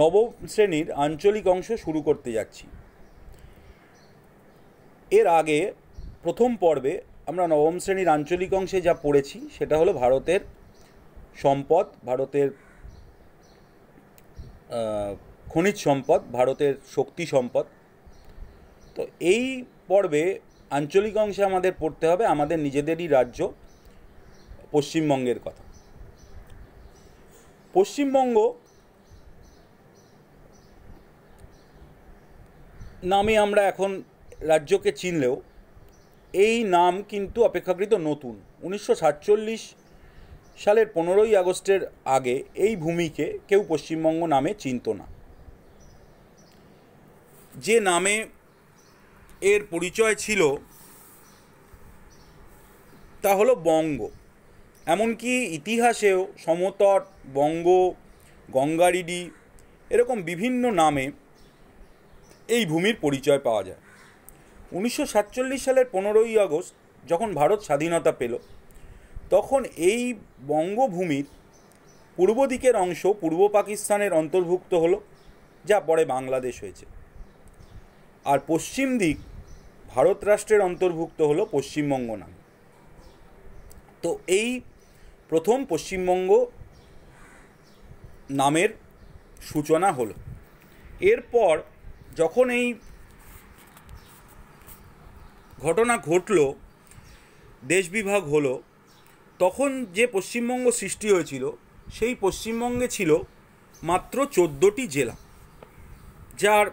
নবম শ্রেণীর আঞ্চলিক অংশ শুরু করতে যাচ্ছি এর আগে প্রথম পর্বে আমরা নবম শ্রেণীর আঞ্চলিক অংশে যা পড়েছি সেটা হলো ভারতের সম্পদ ভারতের খনিজ সম্পদ ভারতের শক্তি সম্পদ তো এই পর্বে আঞ্চলিক অংশে আমাদের পড়তে হবে আমাদের নিজেদেরই রাজ্য পশ্চিমবঙ্গের কথা পশ্চিমবঙ্গ নামে আমরা এখন রাজ্যকে চিনলেও এই নাম কিন্তু অপেক্ষাকৃত নতুন উনিশশো সাতচল্লিশ সালের পনেরোই আগস্টের আগে এই ভূমিকে কেউ পশ্চিমবঙ্গ নামে চিনত না যে নামে এর পরিচয় ছিল তা হলো বঙ্গ এমনকি ইতিহাসেও সমতট বঙ্গ গঙ্গারিডি এরকম বিভিন্ন নামে এই ভূমির পরিচয় পাওয়া যায় উনিশশো সালের পনেরোই আগস্ট যখন ভারত স্বাধীনতা পেল তখন এই বঙ্গভূমির পূর্ব দিকের অংশ পূর্ব পাকিস্তানের অন্তর্ভুক্ত হলো যা পরে বাংলাদেশ হয়েছে আর পশ্চিম দিক ভারত রাষ্ট্রের অন্তর্ভুক্ত হলো পশ্চিমবঙ্গ নামে তো এই প্রথম পশ্চিমবঙ্গ নামের সূচনা হলো এরপর যখন এই ঘটনা ঘটল দেশ বিভাগ হলো তখন যে পশ্চিমবঙ্গ সৃষ্টি হয়েছিল সেই পশ্চিমবঙ্গে ছিল মাত্র চোদ্দোটি জেলা যার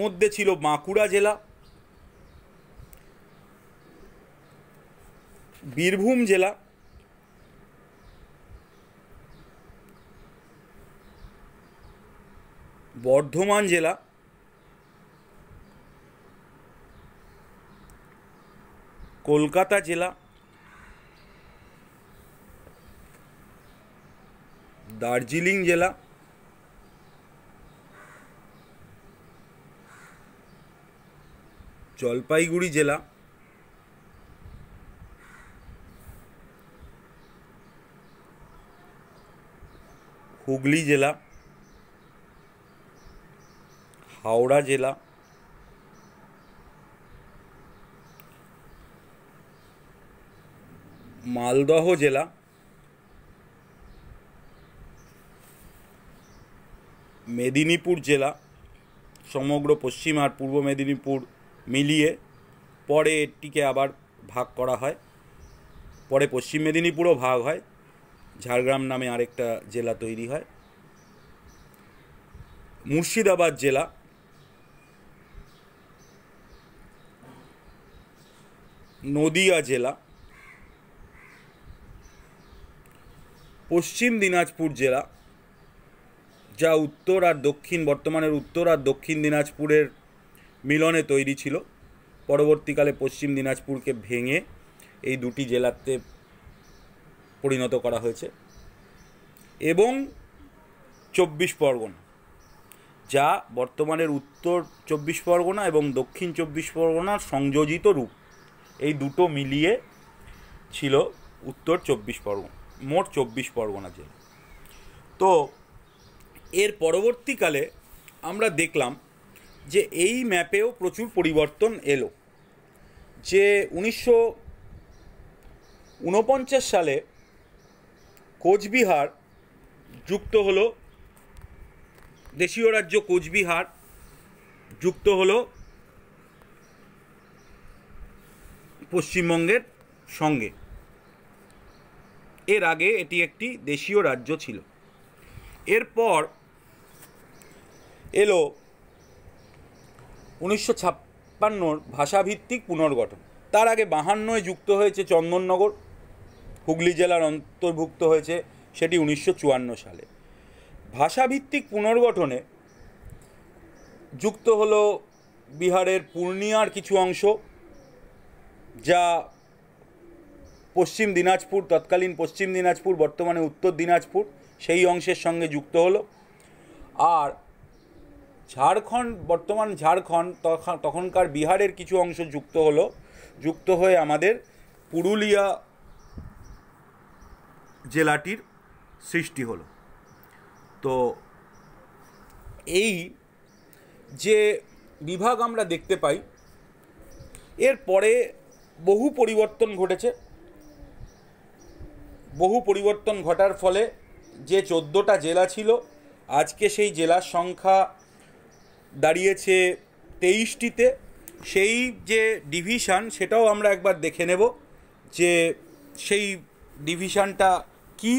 মধ্যে ছিল বাঁকুড়া জেলা বীরভূম জেলা বর্ধমান জেলা কলকাতা জেলা দার্জিলিং জেলা জলপাইগুড়ি জেলা হুগলি জেলা হাওড়া জেলা মালদহ জেলা মেদিনীপুর জেলা সমগ্র পশ্চিম আর পূর্ব মেদিনীপুর মিলিয়ে পরে এটিকে আবার ভাগ করা হয় পরে পশ্চিম মেদিনীপুরও ভাগ হয় ঝাড়গ্রাম নামে আরেকটা জেলা তৈরি হয় মুর্শিদাবাদ জেলা নদিয়া জেলা পশ্চিম দিনাজপুর জেলা যা উত্তর আর দক্ষিণ বর্তমানের উত্তর আর দক্ষিণ দিনাজপুরের মিলনে তৈরি ছিল পরবর্তীকালে পশ্চিম দিনাজপুরকে ভেঙে এই দুটি জেলাতে পরিণত করা হয়েছে এবং চব্বিশ পরগনা যা বর্তমানের উত্তর চব্বিশ পরগনা এবং দক্ষিণ চব্বিশ পরগনার সংযোজিত রূপ এই দুটো মিলিয়ে ছিল উত্তর চব্বিশ পরগনা মোট চব্বিশ পরগনা জেলা তো এর পরবর্তীকালে আমরা দেখলাম যে এই ম্যাপেও প্রচুর পরিবর্তন এলো যে উনিশশো উনপঞ্চাশ সালে কোচবিহার যুক্ত হলো দেশীয় রাজ্য কোচবিহার যুক্ত হলো পশ্চিমবঙ্গের সঙ্গে এর আগে এটি একটি দেশীয় রাজ্য ছিল এরপর এলো উনিশশো ছাপ্পান্নর ভাষাভিত্তিক পুনর্গঠন তার আগে বাহান্নয় যুক্ত হয়েছে চন্দননগর হুগলি জেলার অন্তর্ভুক্ত হয়েছে সেটি উনিশশো চুয়ান্ন সালে ভাষাভিত্তিক পুনর্গঠনে যুক্ত হলো বিহারের পূর্ণিয়ার কিছু অংশ যা পশ্চিম দিনাজপুর তৎকালীন পশ্চিম দিনাজপুর বর্তমানে উত্তর দিনাজপুর সেই অংশের সঙ্গে যুক্ত হলো আর ঝাড়খণ্ড বর্তমান ঝাড়খণ্ড তখনকার বিহারের কিছু অংশ যুক্ত হলো যুক্ত হয়ে আমাদের পুরুলিয়া জেলাটির সৃষ্টি হলো তো এই যে বিভাগ আমরা দেখতে পাই এর পরে বহু পরিবর্তন ঘটেছে বহু পরিবর্তন ঘটার ফলে যে চোদ্দোটা জেলা ছিল আজকে সেই জেলার সংখ্যা দাঁড়িয়েছে তেইশটিতে সেই যে ডিভিশন সেটাও আমরা একবার দেখে নেব যে সেই ডিভিশনটা কি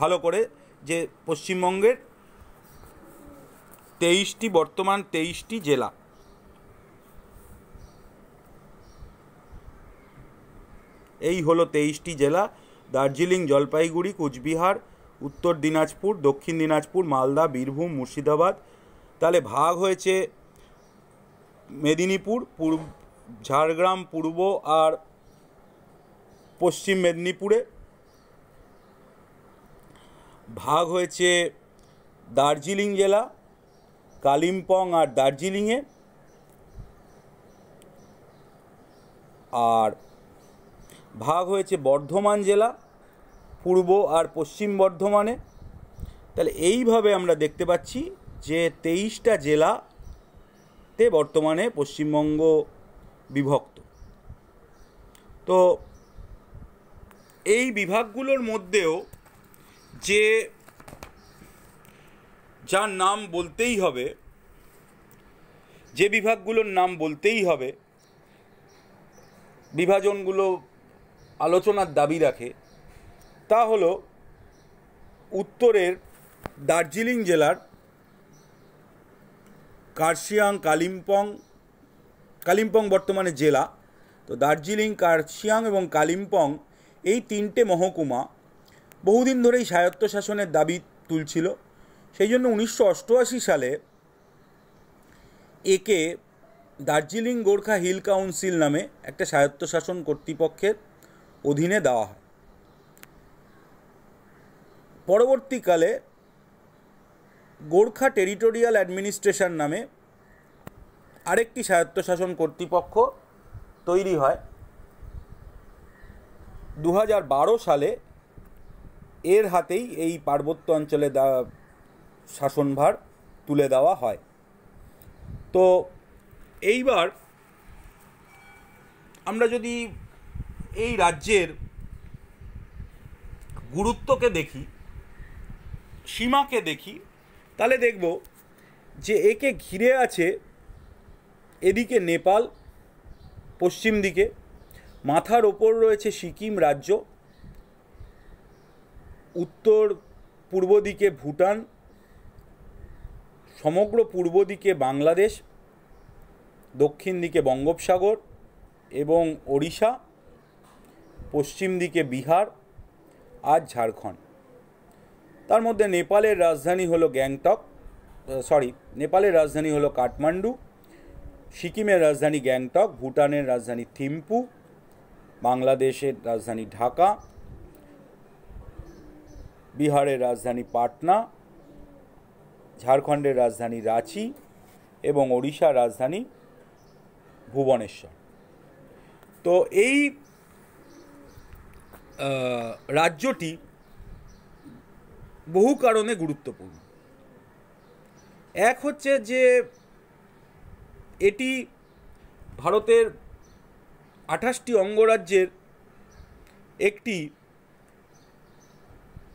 ভালো করে যে পশ্চিমবঙ্গের তেইশটি বর্তমান তেইশটি জেলা এই হলো তেইশটি জেলা দার্জিলিং জলপাইগুড়ি কুচবিহার উত্তর দিনাজপুর দক্ষিণ দিনাজপুর মালদা বীরভূম মুর্শিদাবাদ তাহলে ভাগ হয়েছে মেদিনীপুর পূর্ব ঝাড়গ্রাম পূর্ব আর পশ্চিম মেদিনীপুরে ভাগ হয়েছে দার্জিলিং জেলা কালিম্পং আর দার্জিলিংয়ে আর ভাগ হয়েছে বর্ধমান জেলা পূর্ব আর পশ্চিম বর্ধমানে তাহলে এইভাবে আমরা দেখতে পাচ্ছি যে তেইশটা জেলাতে বর্তমানে পশ্চিমবঙ্গ বিভক্ত তো এই বিভাগগুলোর মধ্যেও যে যার নাম বলতেই হবে যে বিভাগগুলোর নাম বলতেই হবে বিভাজনগুলো আলোচনার দাবি রাখে তা হল উত্তরের দার্জিলিং জেলার কার্শিয়াং কালিম্পং কালিম্পং বর্তমানে জেলা তো দার্জিলিং কার্শিয়াং এবং কালিম্পং এই তিনটে মহকুমা বহুদিন ধরেই স্বায়ত্তশাসনের দাবি তুলছিল সেই জন্য উনিশশো অষ্টআশি সালে একে দার্জিলিং গোর্খা হিল কাউন্সিল নামে একটা স্বায়ত্তশাসন কর্তৃপক্ষের অধীনে দেওয়া হয় পরবর্তীকালে গোর্খা টেরিটোরিয়াল অ্যাডমিনিস্ট্রেশন নামে আরেকটি স্বায়ত্তশাসন কর্তৃপক্ষ তৈরি হয় দু সালে এর হাতেই এই পার্বত্য অঞ্চলে শাসনভার তুলে দেওয়া হয় তো এইবার আমরা যদি এই রাজ্যের গুরুত্বকে দেখি সীমাকে দেখি তাহলে দেখব যে একে ঘিরে আছে এদিকে নেপাল পশ্চিম দিকে মাথার ওপর রয়েছে সিকিম রাজ্য উত্তর পূর্ব দিকে ভুটান সমগ্র পূর্ব দিকে বাংলাদেশ দক্ষিণ দিকে বঙ্গোপসাগর এবং ওড়িশা পশ্চিম দিকে বিহার আর ঝাড়খণ্ড তার মধ্যে নেপালের রাজধানী হলো গ্যাংটক সরি নেপালের রাজধানী হলো কাঠমান্ডু সিকিমের রাজধানী গ্যাংটক ভুটানের রাজধানী থিম্পু বাংলাদেশের রাজধানী ঢাকা বিহারের রাজধানী পাটনা ঝাড়খণ্ডের রাজধানী রাঁচি এবং ওড়িশার রাজধানী ভুবনেশ্বর তো এই রাজ্যটি বহু কারণে গুরুত্বপূর্ণ এক হচ্ছে যে এটি ভারতের আঠাশটি অঙ্গরাজ্যের একটি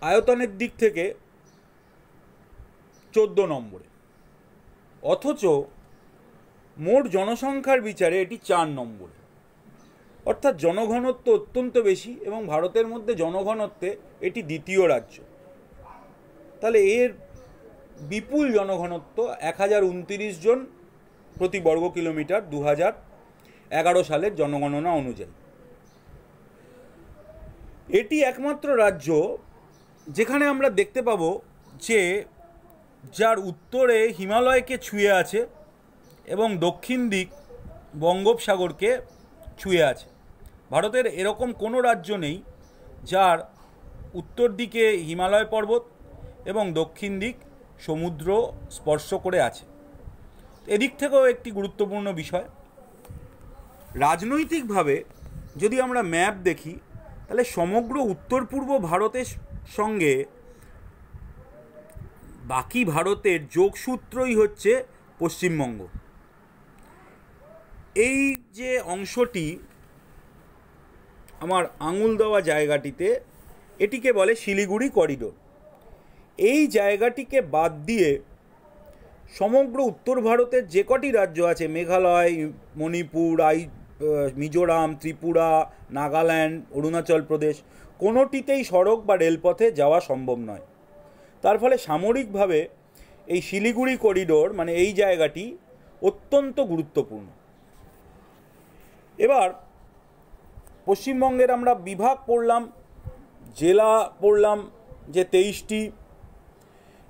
আয়তনের দিক থেকে চোদ্দ নম্বরে অথচ মোট জনসংখ্যার বিচারে এটি চার নম্বরে অর্থাৎ জনঘনত্ব অত্যন্ত বেশি এবং ভারতের মধ্যে জনঘনত্বে এটি দ্বিতীয় রাজ্য তাহলে এর বিপুল জনঘনত্ব এক হাজার উনতিরিশ জন প্রতি বর্গ কিলোমিটার দু হাজার এগারো সালের জনগণনা অনুযায়ী এটি একমাত্র রাজ্য যেখানে আমরা দেখতে পাবো যে যার উত্তরে হিমালয়কে ছুঁয়ে আছে এবং দক্ষিণ দিক বঙ্গোপসাগরকে ছুঁয়ে আছে ভারতের এরকম কোনো রাজ্য নেই যার উত্তর দিকে হিমালয় পর্বত এবং দক্ষিণ দিক সমুদ্র স্পর্শ করে আছে এদিক থেকেও একটি গুরুত্বপূর্ণ বিষয় রাজনৈতিকভাবে যদি আমরা ম্যাপ দেখি তাহলে সমগ্র উত্তর পূর্ব ভারতের সঙ্গে বাকি ভারতের যোগসূত্রই হচ্ছে পশ্চিমবঙ্গ এই যে অংশটি আমার আঙুল দেওয়া জায়গাটিতে এটিকে বলে শিলিগুড়ি করিডোর এই জায়গাটিকে বাদ দিয়ে সমগ্র উত্তর ভারতের যে কটি রাজ্য আছে মেঘালয় মণিপুর আই মিজোরাম ত্রিপুরা নাগাল্যান্ড অরুণাচল প্রদেশ কোনোটিতেই সড়ক বা রেলপথে যাওয়া সম্ভব নয় তার ফলে সামরিকভাবে এই শিলিগুড়ি করিডোর মানে এই জায়গাটি অত্যন্ত গুরুত্বপূর্ণ এবার পশ্চিমবঙ্গের আমরা বিভাগ পড়লাম জেলা পড়লাম যে তেইশটি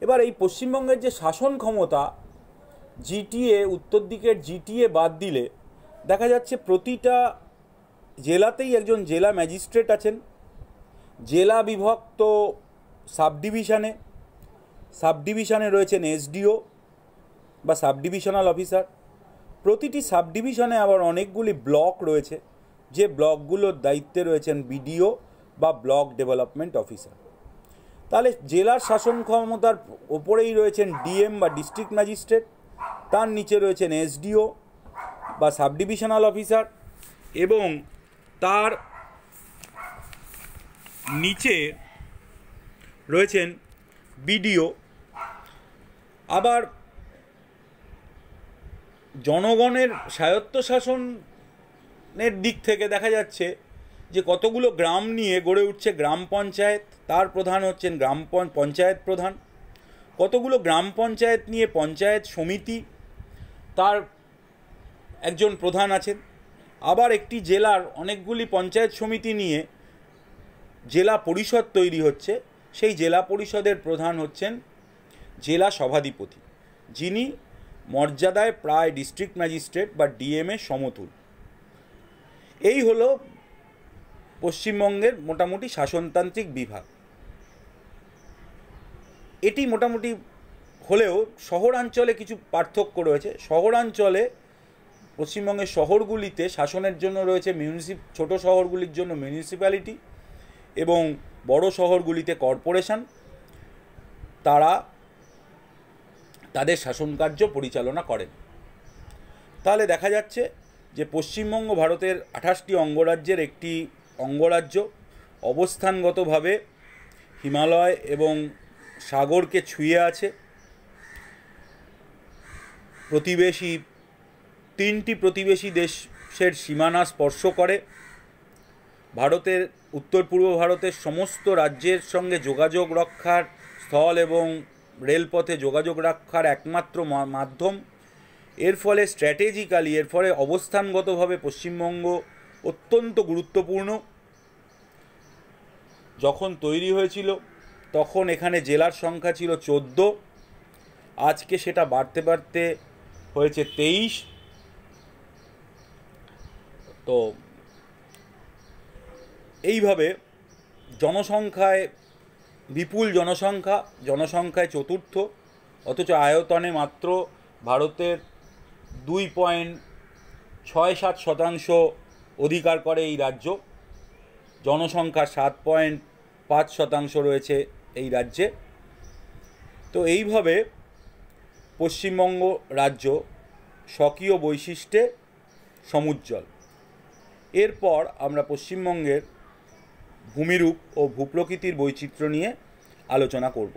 এবার এই পশ্চিমবঙ্গের যে শাসন ক্ষমতা জিটিএ উত্তর দিকের জিটিএ বাদ দিলে দেখা যাচ্ছে প্রতিটা জেলাতেই একজন জেলা ম্যাজিস্ট্রেট আছেন জেলা বিভক্ত সাবডিভিশানে সাবডিভিশানে রয়েছেন এসডিও বা সাবডিভিশনাল অফিসার প্রতিটি সাব ডিভিশনে আবার অনেকগুলি ব্লক রয়েছে যে ব্লকগুলোর দায়িত্বে রয়েছেন বিডিও বা ব্লক ডেভেলপমেন্ট অফিসার তাহলে জেলার শাসন ক্ষমতার ওপরেই রয়েছেন ডিএম বা ডিস্ট্রিক্ট ম্যাজিস্ট্রেট তার নিচে রয়েছেন এসডিও বা সাব ডিভিশনাল অফিসার এবং তার নিচে রয়েছেন বিডিও আবার জনগণের স্বায়ত্তশাসনের দিক থেকে দেখা যাচ্ছে যে কতগুলো গ্রাম নিয়ে গড়ে উঠছে গ্রাম পঞ্চায়েত তার প্রধান হচ্ছেন গ্রাম পঞ্চায়েত প্রধান কতগুলো গ্রাম পঞ্চায়েত নিয়ে পঞ্চায়েত সমিতি তার একজন প্রধান আছেন আবার একটি জেলার অনেকগুলি পঞ্চায়েত সমিতি নিয়ে জেলা পরিষদ তৈরি হচ্ছে সেই জেলা পরিষদের প্রধান হচ্ছেন জেলা সভাধিপতি যিনি মর্যাদায় প্রায় ডিস্ট্রিক্ট ম্যাজিস্ট্রেট বা ডিএমএ সমতুল এই হলো পশ্চিমবঙ্গের মোটামুটি শাসনতান্ত্রিক বিভাগ এটি মোটামুটি হলেও শহরাঞ্চলে কিছু পার্থক্য রয়েছে শহরাঞ্চলে পশ্চিমবঙ্গের শহরগুলিতে শাসনের জন্য রয়েছে মিউনিসিপ ছোট শহরগুলির জন্য মিউনিসিপ্যালিটি এবং বড় শহরগুলিতে কর্পোরেশন তারা তাদের শাসনকার্য পরিচালনা করেন তাহলে দেখা যাচ্ছে যে পশ্চিমবঙ্গ ভারতের আঠাশটি অঙ্গরাজ্যের একটি অঙ্গরাজ্য অবস্থানগতভাবে হিমালয় এবং সাগরকে ছুঁয়ে আছে প্রতিবেশী তিনটি প্রতিবেশী দেশের সীমানা স্পর্শ করে ভারতের উত্তর পূর্ব ভারতের সমস্ত রাজ্যের সঙ্গে যোগাযোগ রক্ষার স্থল এবং রেলপথে যোগাযোগ রাখার একমাত্র মাধ্যম এর ফলে স্ট্র্যাটেজিক্যালি এর ফলে অবস্থানগতভাবে পশ্চিমবঙ্গ অত্যন্ত গুরুত্বপূর্ণ যখন তৈরি হয়েছিল তখন এখানে জেলার সংখ্যা ছিল চোদ্দ আজকে সেটা বাড়তে বাড়তে হয়েছে তেইশ তো এইভাবে জনসংখ্যায় বিপুল জনসংখ্যা জনসংখ্যায় চতুর্থ অথচ আয়তনে মাত্র ভারতের দুই পয়েন্ট ছয় সাত শতাংশ অধিকার করে এই রাজ্য জনসংখ্যা সাত পয়েন্ট পাঁচ শতাংশ রয়েছে এই রাজ্যে তো এইভাবে পশ্চিমবঙ্গ রাজ্য স্বকীয় বৈশিষ্ট্যে সমুজ্জ্বল এরপর আমরা পশ্চিমবঙ্গের ভূমিরূপ ও ভূপ্রকৃতির বৈচিত্র্য নিয়ে আলোচনা করব